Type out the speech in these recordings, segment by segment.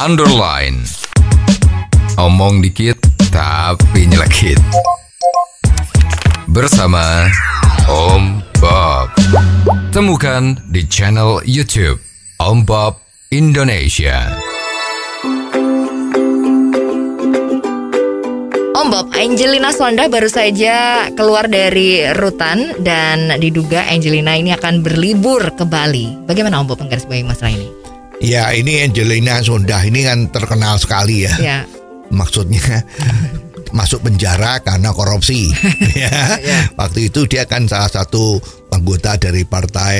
underline. Omong dikit tapi nyelekit. Bersama Om Bob. Temukan di channel YouTube Om Bob Indonesia. Om Bob, Angelina Swanda baru saja keluar dari rutan dan diduga Angelina ini akan berlibur ke Bali. Bagaimana Om Bob menggarisbawahi masalah ini? Ya ini Angelina Sondah ini kan terkenal sekali ya. ya. Maksudnya masuk penjara karena korupsi. ya. ya. Waktu itu dia kan salah satu anggota dari Partai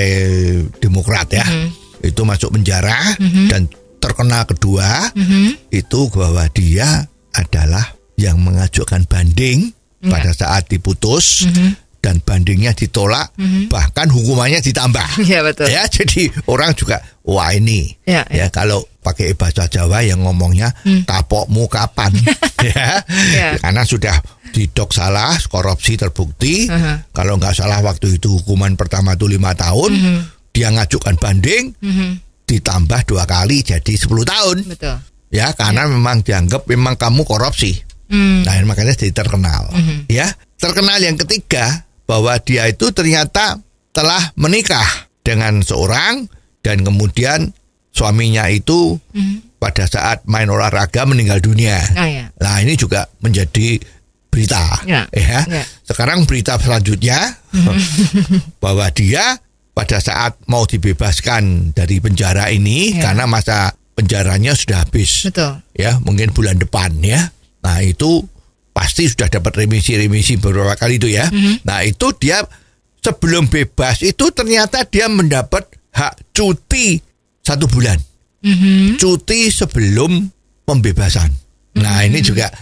Demokrat ya. -hmm. Itu masuk penjara -hmm. dan terkenal kedua -hmm. itu bahwa dia adalah yang mengajukan banding ya. pada saat diputus. -hmm dan bandingnya ditolak mm-hmm. bahkan hukumannya ditambah ya betul ya jadi orang juga wah ini ya, ya. ya kalau pakai bahasa Jawa yang ngomongnya hmm. kapokmu kapan ya. ya karena sudah didok salah korupsi terbukti uh-huh. kalau nggak salah waktu itu hukuman pertama itu lima tahun mm -hmm. dia ngajukan banding mm -hmm. ditambah dua kali jadi 10 tahun betul ya karena ya. memang dianggap memang kamu korupsi hmm. nah makanya jadi terkenal hmm. ya terkenal yang ketiga bahwa dia itu ternyata telah menikah dengan seorang dan kemudian suaminya itu mm-hmm. pada saat main olahraga meninggal dunia. Oh, ah, yeah. Nah ini juga menjadi berita Yeah. ya. Yeah. Ya. Ya. Sekarang berita selanjutnya mm-hmm. bahwa dia pada saat mau dibebaskan dari penjara ini yeah. karena masa penjaranya sudah habis. Betul. Ya, mungkin bulan depan ya. Nah, itu pasti sudah dapat remisi-remisi beberapa kali itu ya. Mm-hmm. Nah, itu dia sebelum bebas itu ternyata dia mendapat hak cuti satu bulan. Mm-hmm. Cuti sebelum pembebasan. Mm-hmm. Nah, ini juga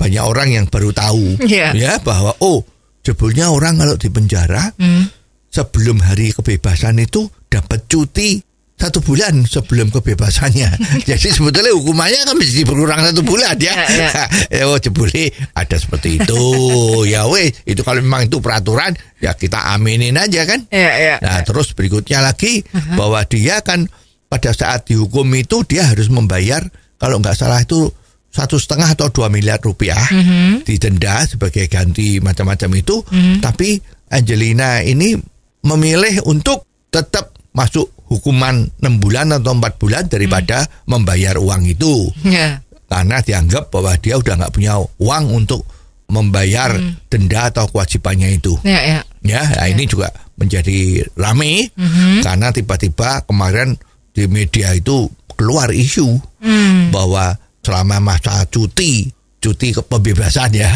banyak orang yang baru tahu yeah. ya bahwa oh, sebelumnya orang kalau di penjara mm. sebelum hari kebebasan itu dapat cuti satu bulan sebelum kebebasannya. Jadi sebetulnya hukumannya kan mesti berkurang satu bulan ya. ya, ya. ya oh jebule ada seperti itu. ya weh, itu kalau memang itu peraturan ya kita aminin aja kan. Ya, ya. nah, terus berikutnya lagi bahwa dia kan pada saat dihukum itu dia harus membayar kalau nggak salah itu satu setengah atau dua miliar rupiah mm-hmm. didenda sebagai ganti macam-macam itu. Mm-hmm. Tapi Angelina ini memilih untuk tetap masuk hukuman 6 bulan atau 4 bulan daripada hmm. membayar uang itu. Yeah. Karena dianggap bahwa dia udah nggak punya uang untuk membayar hmm. denda atau kewajibannya itu. Ya, ya. ya nah ini ya. juga menjadi rame hmm. karena tiba-tiba kemarin di media itu keluar isu hmm. bahwa selama masa cuti, cuti kebebasan ya,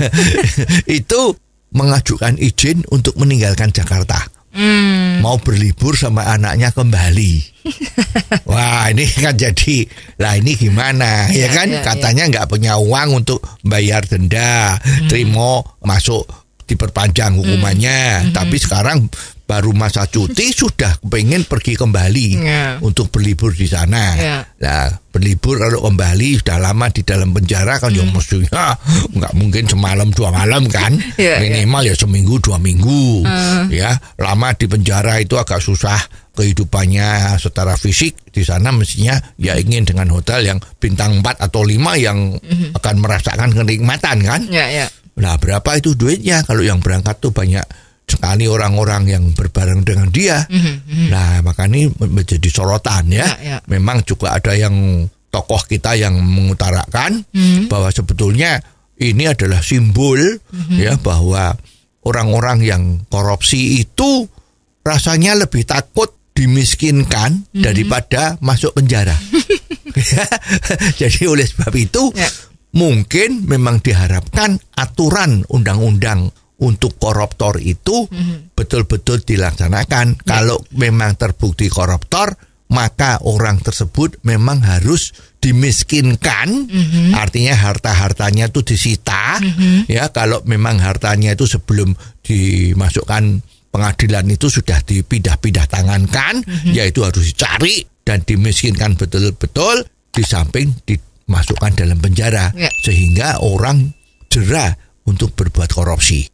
itu mengajukan izin untuk meninggalkan Jakarta. Hmm. Hmm. mau berlibur sama anaknya kembali. Wah ini kan jadi lah ini gimana ya, ya kan ya, katanya nggak ya. punya uang untuk bayar denda, hmm. terima masuk diperpanjang hukumannya, mm. tapi sekarang baru masa cuti sudah pengen pergi kembali yeah. untuk berlibur di sana. Yeah. Ya. Nah, berlibur lalu kembali sudah lama di dalam penjara kan ya mm. ya mestinya nggak mungkin semalam dua malam kan yeah, ya. minimal yeah. ya seminggu dua minggu uh. ya lama di penjara itu agak susah kehidupannya secara fisik di sana mestinya ya mm. ingin dengan hotel yang bintang 4 atau lima yang mm -hmm. akan merasakan kenikmatan kan. Yeah, yeah. Nah berapa itu duitnya kalau yang berangkat tuh banyak sekali orang-orang yang berbareng dengan dia. Mm -hmm. Nah makanya menjadi sorotan ya. ya, ya. Memang juga ada yang tokoh kita yang mengutarakan mm -hmm. bahwa sebetulnya ini adalah simbol mm -hmm. ya bahwa orang-orang yang korupsi itu rasanya lebih takut dimiskinkan mm -hmm. daripada masuk penjara. Ya, jadi oleh sebab itu ya mungkin memang diharapkan aturan undang-undang untuk koruptor itu mhm. betul-betul dilaksanakan. Yeah. Kalau memang terbukti koruptor, maka orang tersebut memang harus dimiskinkan, mm-hmm. artinya harta-hartanya itu disita, mm-hmm. ya kalau memang hartanya itu sebelum dimasukkan pengadilan itu sudah dipindah-pindah tangankan, mm-hmm. yaitu harus dicari dan dimiskinkan betul-betul di samping di masukkan dalam penjara yeah. sehingga orang jerah untuk berbuat korupsi.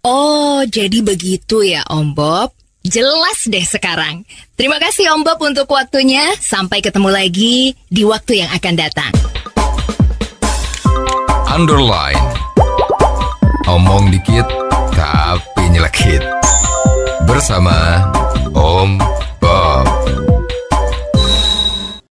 Oh, jadi begitu ya Om Bob. Jelas deh sekarang. Terima kasih Om Bob untuk waktunya. Sampai ketemu lagi di waktu yang akan datang. Underline. Omong dikit tapi nyelekit. Bersama Om